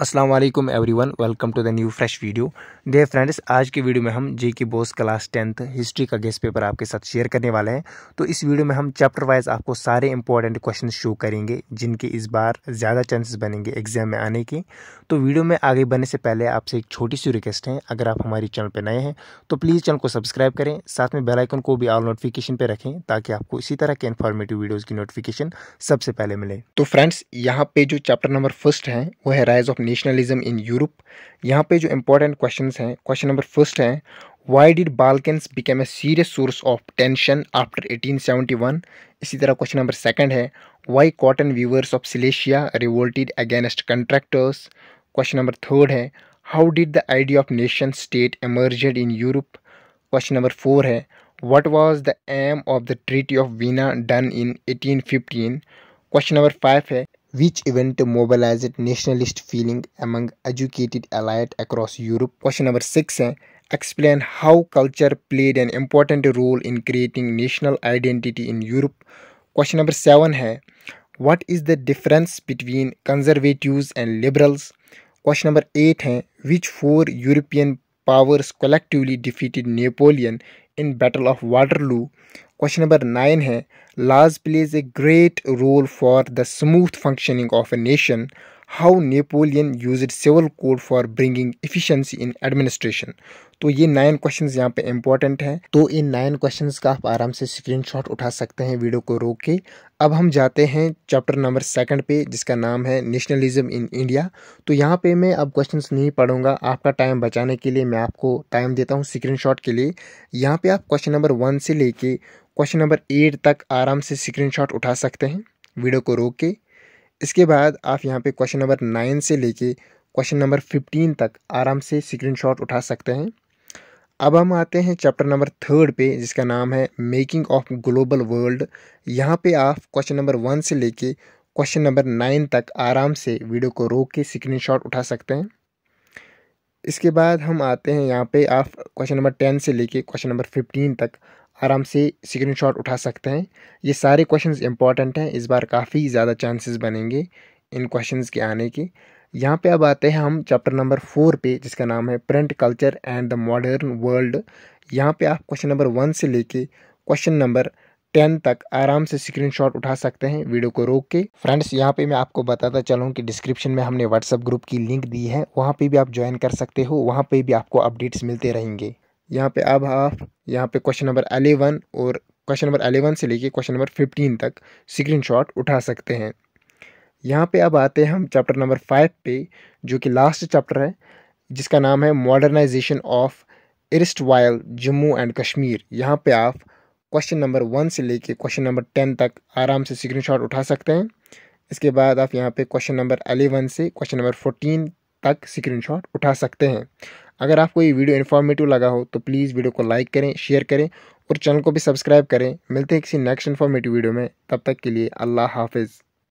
अस्सलाम वालेकुम everyone welcome to the new fresh video day friends आज की वीडियो में हम J K Bose class tenth history का गेस्ट पेपर आपके साथ शेयर करने वाले हैं तो इस वीडियो में हम चैप्टर वाइज आपको सारे इंपॉर्टेंट क्वेश्चन शो करेंगे जिनके इस बार ज़्यादा चांसेस बनेंगे एग्जाम में आने के तो वीडियो में आगे बढ़ने से पहले आपसे एक छोटी सी रिक्वेस्ट है अगर आप हमारे चैनल पर नए हैं तो प्लीज़ चैनल को सब्सक्राइब करें साथ में बेलाइकन को भी ऑल नोटिफिकेशन पर रखें ताकि आपको इसी तरह के इन्फॉर्मेटिव वीडियोज़ की नोटिफिकेशन सबसे पहले मिले तो फ्रेंड्स यहाँ पर जो चैप्टर नंबर फर्स्ट है वो है rise of nationalism in Europe यहाँ पे जो इंपॉर्टेंट क्वेश्चन हैं क्वेश्चन नंबर फर्स्ट है why did Balkans became a serious source of tension after 1871 इसी तरह क्वेश्चन नंबर सेकंड है why cotton weavers of Silesia revolted against contractors question number third है how did the idea of nation state emerged in Europe question number four है what was the aim of the treaty Veena done in eighteen fifteen question number five है Which event mobilized nationalist feeling among educated elite across Europe? Question number 6 eh? explain how culture played an important role in creating national identity in Europe. Question number 7 eh? what is the difference between conservatives and liberals? Question number 8 eh? which four European powers collectively defeated Napoleon in battle of Waterloo question number nine है laws plays a great role for the smooth functioning of a nation how Napoleon use it civil code for bringing efficiency in administration तो ये nine questions यहाँ पे important हैं तो in nine questions का आप आराम से स्क्रीनशॉट उठा सकते हैं वीडियो को रोक के अब हम जाते हैं चैप्टर नंबर सेकंड पे जिसका नाम है नेशनलिज्म इन इंडिया तो यहाँ पे मैं अब क्वेश्चंस नहीं पढ़ूंगा आपका टाइम बचाने के लिए मैं आपको टाइम देता हूँ शॉट के लिए यहाँ पे आप क्वेश्चन नंबर वन से लेके क्वेश्चन नंबर एट तक आराम से शॉट उठा सकते हैं वीडियो को रोक के इसके बाद आप यहाँ पे क्वेश्चन नंबर नाइन से लेके क्वेश्चन नंबर फिफ्टीन तक आराम से स्क्रीनशॉट उठा सकते हैं अब हम आते हैं चैप्टर नंबर थर्ड पे जिसका नाम है मेकिंग ऑफ ग्लोबल वर्ल्ड यहाँ पे आप क्वेश्चन नंबर वन से लेके क्वेश्चन नंबर नाइन तक आराम से वीडियो को रोक के शॉट उठा सकते हैं इसके बाद हम आते हैं यहाँ पे आप क्वेश्चन नंबर टेन से लेके क्वेश्चन नंबर फिफ्टीन तक आराम से स्क्रीनशॉट उठा सकते हैं ये सारे क्वेश्चंस इंपॉर्टेंट हैं इस बार काफ़ी ज़्यादा चांसेस बनेंगे इन क्वेश्चंस के आने के यहाँ पे अब आते हैं हम चैप्टर नंबर फोर पे जिसका नाम है print culture and the modern world यहाँ पे आप क्वेश्चन नंबर वन से लेके क्वेश्चन नंबर टेन तक आराम से स्क्रीनशॉट उठा सकते हैं वीडियो को रोक के फ्रेंड्स यहाँ पे मैं आपको बताता चलूँ कि डिस्क्रिप्शन में हमने व्हाट्सअप ग्रुप की लिंक दी है वहाँ पर भी आप ज्वाइन कर सकते हो वहाँ पर भी आपको अपडेट्स मिलते रहेंगे यहाँ पे अब आप यहाँ पे क्वेश्चन नंबर अलेवन और क्वेश्चन नंबर अलेवन से लेके क्वेश्चन नंबर फिफ्टीन तक स्क्रीनशॉट उठा सकते हैं यहाँ पे अब आते हैं हम चैप्टर नंबर फाइव पे जो कि लास्ट चैप्टर है जिसका नाम है मॉडर्नाइजेशन ऑफ इरिस्ट वायल जम्मू एंड कश्मीर यहाँ पे आप क्वेश्चन नंबर वन से लेके क्वेश्चन नंबर टेन तक आराम से स्क्रीन उठा सकते हैं इसके बाद आप यहाँ पे क्वेश्चन नंबर अलेवन से क्वेश्चन नंबर फोर्टीन तक स्क्रीनशॉट उठा सकते हैं अगर आपको ये वीडियो इन्फॉर्मेटिव लगा हो तो प्लीज़ वीडियो को लाइक करें शेयर करें और चैनल को भी सब्सक्राइब करें मिलते हैं किसी नेक्स्ट इन्फॉर्मेटिव वीडियो में तब तक के लिए अल्लाह हाफिज़